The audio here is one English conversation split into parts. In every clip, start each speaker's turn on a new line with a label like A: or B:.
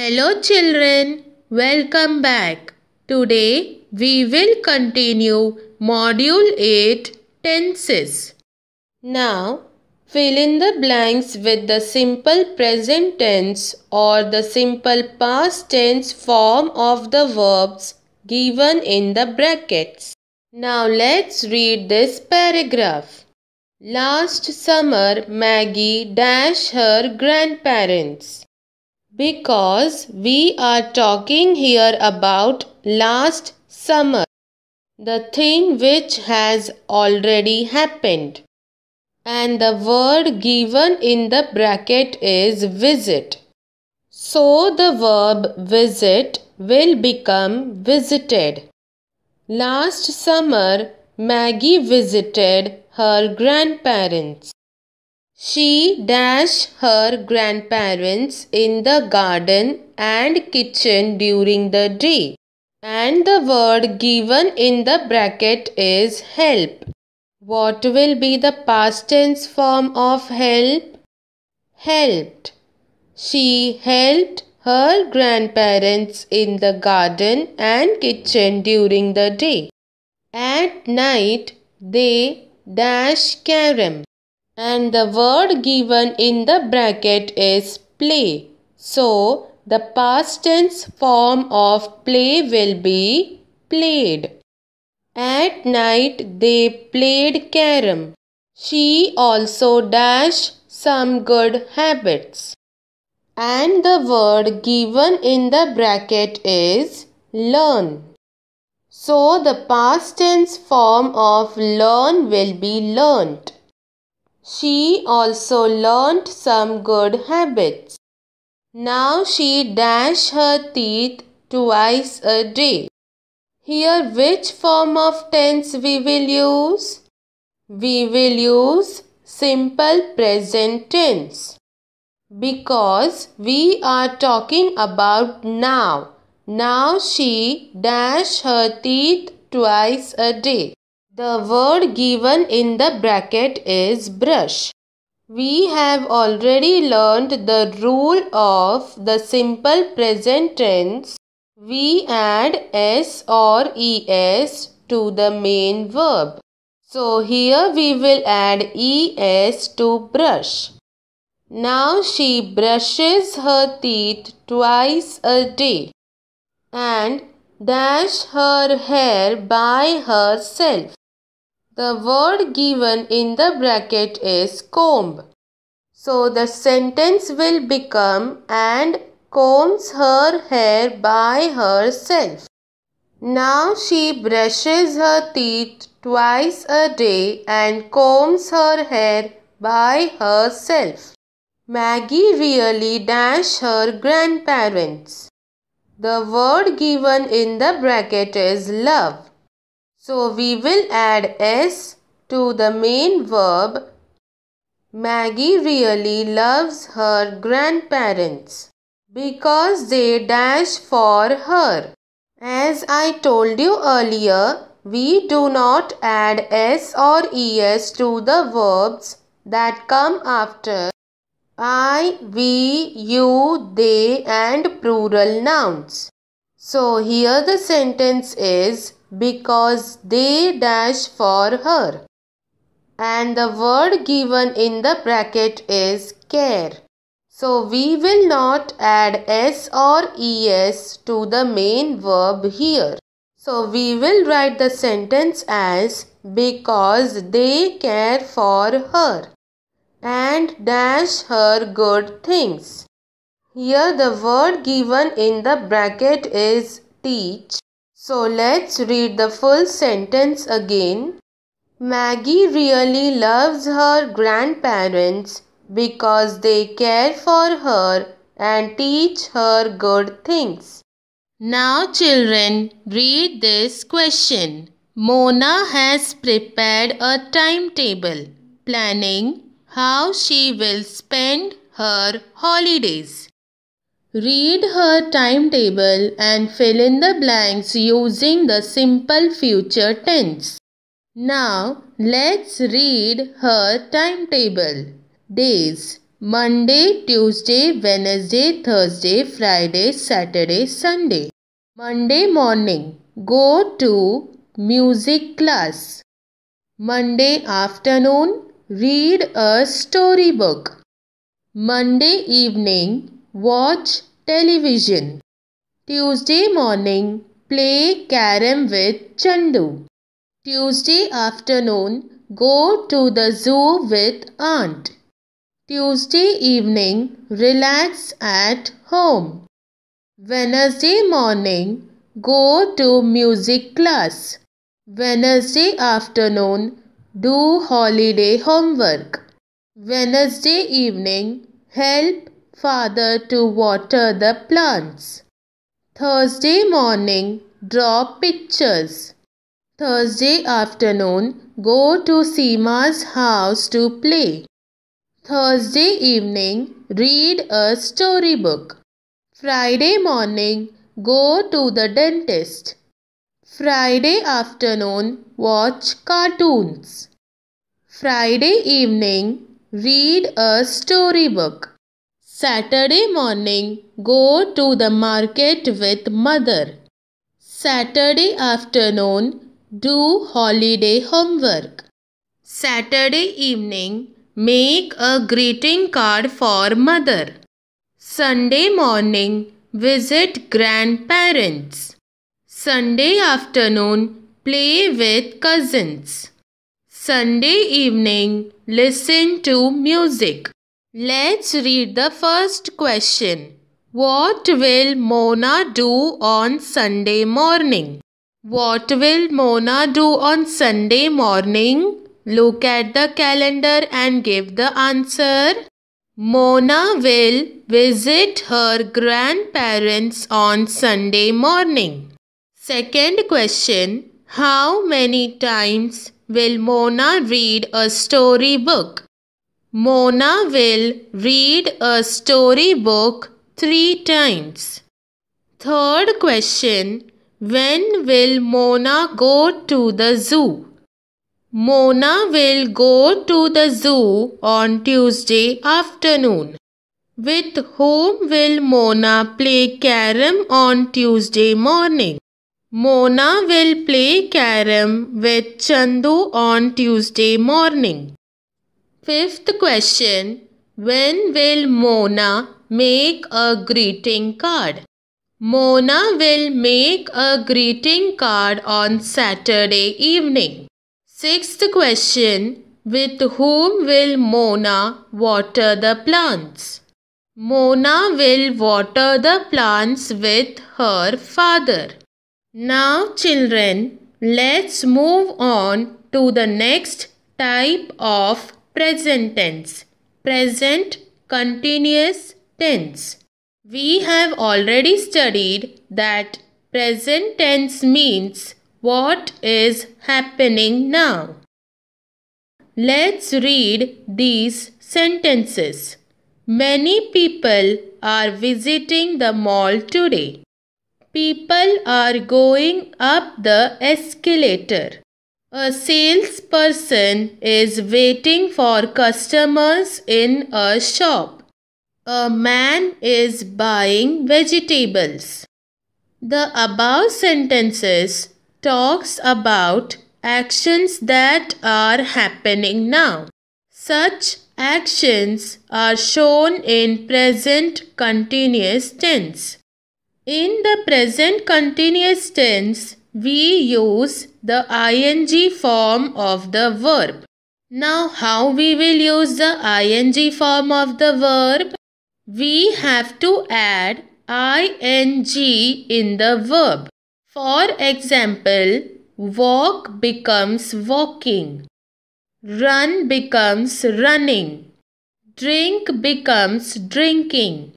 A: Hello children, welcome back. Today we will continue module 8 tenses. Now fill in the blanks with the simple present tense or the simple past tense form of the verbs given in the brackets. Now let's read this paragraph. Last summer Maggie dash her grandparents because we are talking here about last summer, the thing which has already happened. And the word given in the bracket is visit. So the verb visit will become visited. Last summer, Maggie visited her grandparents. She dashed her grandparents in the garden and kitchen during the day. And the word given in the bracket is help. What will be the past tense form of help? Helped. She helped her grandparents in the garden and kitchen during the day. At night, they dash carom and the word given in the bracket is play. So, the past tense form of play will be played. At night they played carom. She also dash some good habits. And the word given in the bracket is learn. So the past tense form of learn will be learnt. She also learnt some good habits. Now she dash her teeth twice a day. Here which form of tense we will use? We will use simple present tense because we are talking about now. Now she dash her teeth twice a day. The word given in the bracket is brush. We have already learned the rule of the simple present tense. We add s or es to the main verb. So here we will add es to brush. Now she brushes her teeth twice a day and dash her hair by herself. The word given in the bracket is comb. So the sentence will become and combs her hair by herself. Now she brushes her teeth twice a day and combs her hair by herself. Maggie really dash her grandparents. The word given in the bracket is love. So we will add S to the main verb. Maggie really loves her grandparents because they dash for her. As I told you earlier, we do not add S or ES to the verbs that come after I, we, you, they and plural nouns. So here the sentence is because they dash for her. And the word given in the bracket is care. So we will not add s or es to the main verb here. So we will write the sentence as because they care for her and dash her good things. Here the word given in the bracket is teach so let's read the full sentence again. Maggie really loves her grandparents because they care for her and teach her good things. Now, children, read this question. Mona has prepared a timetable planning how she will spend her holidays. Read her timetable and fill in the blanks using the simple future tense. Now let's read her timetable. Days Monday, Tuesday, Wednesday, Thursday, Friday, Saturday, Sunday. Monday morning Go to music class. Monday afternoon Read a storybook. Monday evening watch television. Tuesday morning, play carom with Chandu. Tuesday afternoon, go to the zoo with aunt. Tuesday evening, relax at home. Wednesday morning, go to music class. Wednesday afternoon, do holiday homework. Wednesday evening, help father to water the plants. Thursday morning, draw pictures. Thursday afternoon, go to Seema's house to play. Thursday evening, read a storybook. Friday morning, go to the dentist. Friday afternoon, watch cartoons. Friday evening, read a storybook. Saturday morning, go to the market with mother. Saturday afternoon, do holiday homework. Saturday evening, make a greeting card for mother. Sunday morning, visit grandparents. Sunday afternoon, play with cousins. Sunday evening, listen to music. Let's read the first question. What will Mona do on Sunday morning? What will Mona do on Sunday morning? Look at the calendar and give the answer. Mona will visit her grandparents on Sunday morning. Second question How many times will Mona read a storybook? Mona will read a storybook three times. Third question When will Mona go to the zoo? Mona will go to the zoo on Tuesday afternoon. With whom will Mona play carom on Tuesday morning? Mona will play carom with Chandu on Tuesday morning. Fifth question When will Mona make a greeting card? Mona will make a greeting card on Saturday evening. Sixth question With whom will Mona water the plants? Mona will water the plants with her father. Now, children, let's move on to the next type of present tense. Present continuous tense. We have already studied that present tense means what is happening now. Let's read these sentences. Many people are visiting the mall today. People are going up the escalator. A salesperson is waiting for customers in a shop. A man is buying vegetables. The above sentences talks about actions that are happening now. Such actions are shown in present continuous tense. In the present continuous tense, we use the ing form of the verb. Now how we will use the ing form of the verb? We have to add ing in the verb. For example, walk becomes walking, run becomes running, drink becomes drinking.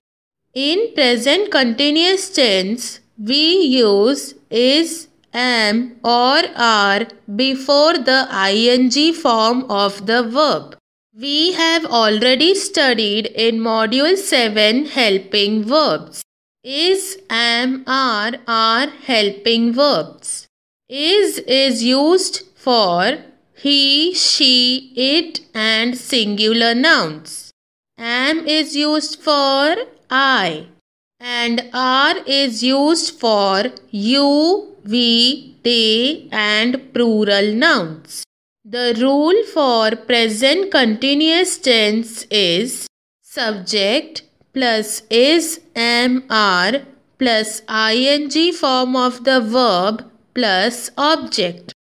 A: In present continuous tense, we use is am or are before the ing form of the verb. We have already studied in module 7 helping verbs. Is, am, are are helping verbs. Is is used for he, she, it and singular nouns. Am is used for I and are is used for you, we, they and plural nouns. The rule for present continuous tense is subject plus is am are plus ing form of the verb plus object.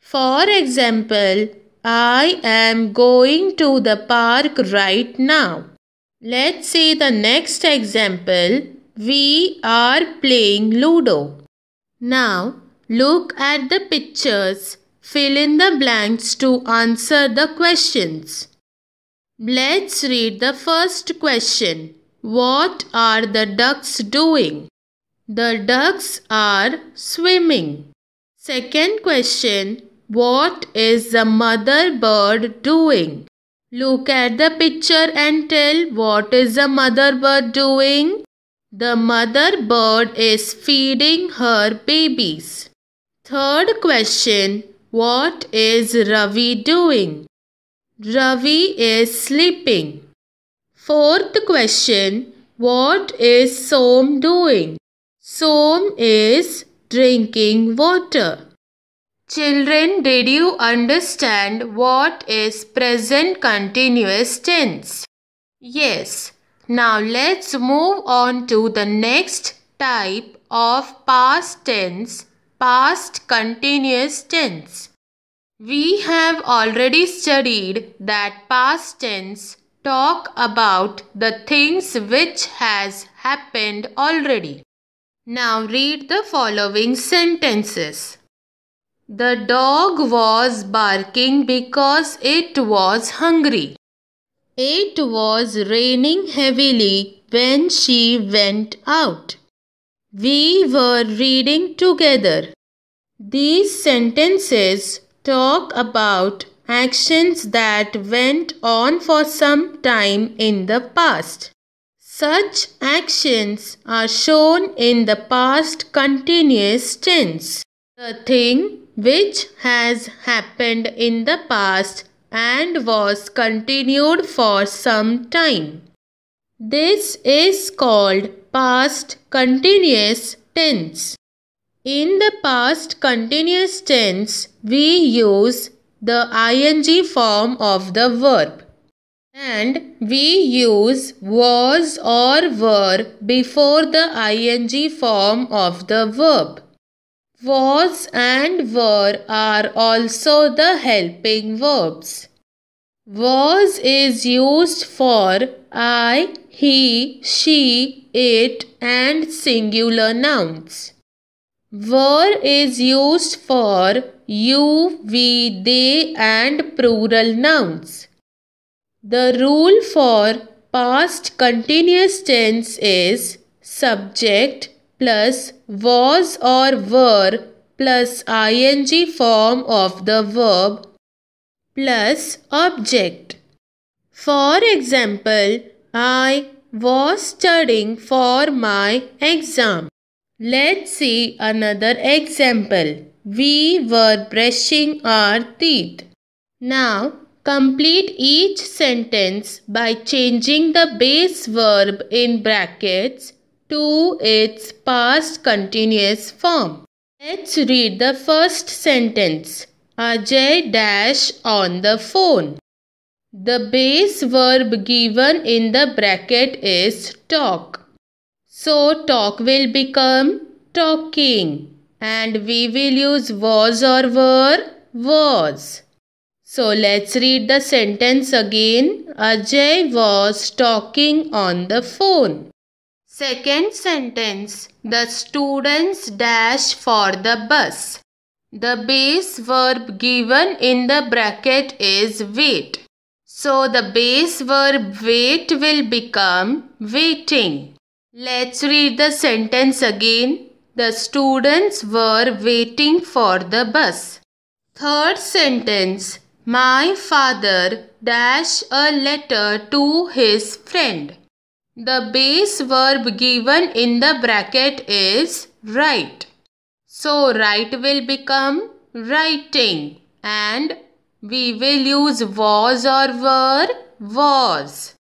A: For example, I am going to the park right now. Let's see the next example. We are playing Ludo. Now look at the pictures. Fill in the blanks to answer the questions. Let's read the first question. What are the ducks doing? The ducks are swimming. Second question. What is the mother bird doing? Look at the picture and tell what is the mother bird doing? The mother bird is feeding her babies. Third question What is Ravi doing? Ravi is sleeping. Fourth question What is Som doing? Som is drinking water. Children, did you understand what is present continuous tense? Yes. Now let's move on to the next type of past tense, past continuous tense. We have already studied that past tense talk about the things which has happened already. Now read the following sentences. The dog was barking because it was hungry. It was raining heavily when she went out. We were reading together. These sentences talk about actions that went on for some time in the past. Such actions are shown in the past continuous tense. The thing which has happened in the past and was continued for some time. This is called past continuous tense. In the past continuous tense, we use the ing form of the verb and we use was or were before the ing form of the verb. Was and were are also the helping verbs. Was is used for I, he, she, it and singular nouns. Were is used for you, we, they and plural nouns. The rule for past continuous tense is subject, plus was or were plus ing form of the verb plus object. For example, I was studying for my exam. Let's see another example. We were brushing our teeth. Now, complete each sentence by changing the base verb in brackets to its past continuous form. Let's read the first sentence. Ajay dash on the phone. The base verb given in the bracket is talk. So talk will become talking and we will use was or were was. So let's read the sentence again. Ajay was talking on the phone. Second sentence The students dash for the bus. The base verb given in the bracket is wait. So the base verb wait will become waiting. Let's read the sentence again. The students were waiting for the bus. Third sentence My father dash a letter to his friend. The base verb given in the bracket is write. So write will become writing and we will use was or were was.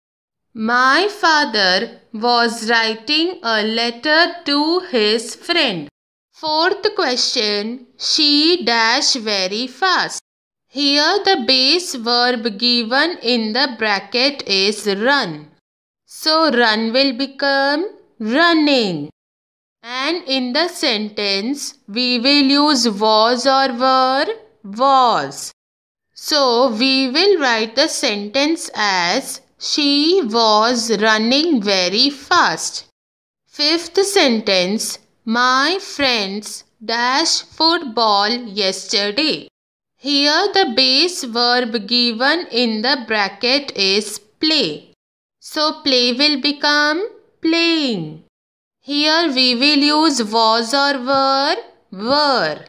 A: My father was writing a letter to his friend. Fourth question, she dash very fast. Here the base verb given in the bracket is run. So run will become running. And in the sentence, we will use was or were, was. So we will write the sentence as she was running very fast. Fifth sentence, my friends dash football yesterday. Here the base verb given in the bracket is play. So play will become playing. Here we will use was or were, were.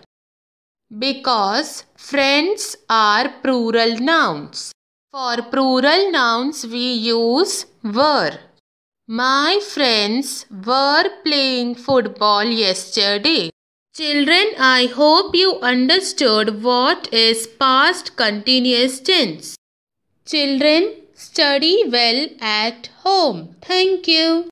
A: Because friends are plural nouns. For plural nouns we use were. My friends were playing football yesterday. Children, I hope you understood what is past continuous tense. Children, study well at home. Thank you.